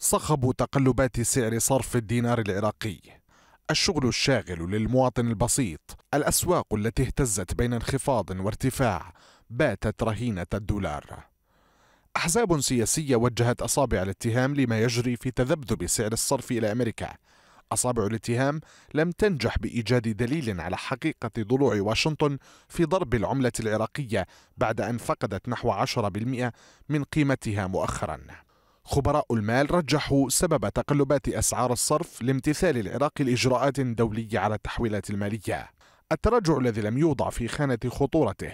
صخب تقلبات سعر صرف الدينار العراقي الشغل الشاغل للمواطن البسيط الأسواق التي اهتزت بين انخفاض وارتفاع باتت رهينة الدولار أحزاب سياسية وجهت أصابع الاتهام لما يجري في تذبذب سعر الصرف إلى أمريكا أصابع الاتهام لم تنجح بإيجاد دليل على حقيقة ضلوع واشنطن في ضرب العملة العراقية بعد أن فقدت نحو 10% من قيمتها مؤخراً خبراء المال رجحوا سبب تقلبات أسعار الصرف لامتثال العراق لإجراءات دولية على التحويلات المالية التراجع الذي لم يوضع في خانة خطورته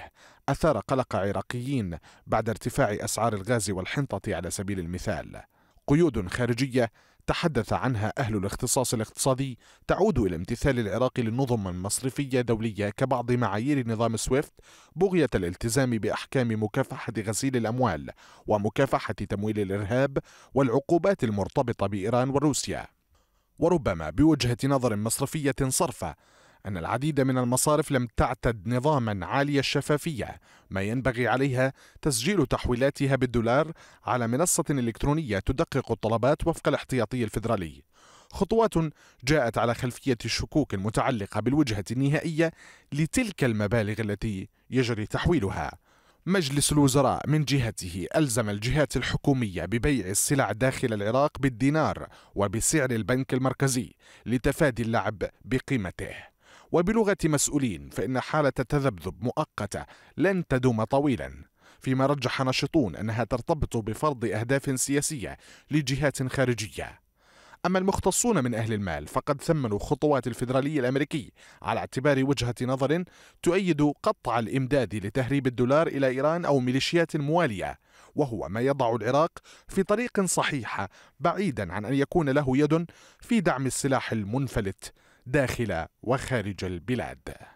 أثار قلق عراقيين بعد ارتفاع أسعار الغاز والحنطة على سبيل المثال قيود خارجية تحدث عنها أهل الاختصاص الاقتصادي تعود إلى امتثال العراق للنظم المصرفية دولية كبعض معايير نظام سويفت بغية الالتزام بأحكام مكافحة غسيل الأموال ومكافحة تمويل الإرهاب والعقوبات المرتبطة بإيران وروسيا وربما بوجهة نظر مصرفية صرفة أن العديد من المصارف لم تعتد نظاما عالي الشفافية ما ينبغي عليها تسجيل تحويلاتها بالدولار على منصة إلكترونية تدقق الطلبات وفق الاحتياطي الفيدرالي خطوات جاءت على خلفية الشكوك المتعلقة بالوجهة النهائية لتلك المبالغ التي يجري تحويلها مجلس الوزراء من جهته ألزم الجهات الحكومية ببيع السلع داخل العراق بالدينار وبسعر البنك المركزي لتفادي اللعب بقيمته وبلغة مسؤولين فإن حالة التذبذب مؤقتة لن تدوم طويلا فيما رجح ناشطون أنها ترتبط بفرض أهداف سياسية لجهات خارجية أما المختصون من أهل المال فقد ثمنوا خطوات الفيدرالي الأمريكي على اعتبار وجهة نظر تؤيد قطع الإمداد لتهريب الدولار إلى إيران أو ميليشيات موالية وهو ما يضع العراق في طريق صحيح بعيدا عن أن يكون له يد في دعم السلاح المنفلت داخل وخارج البلاد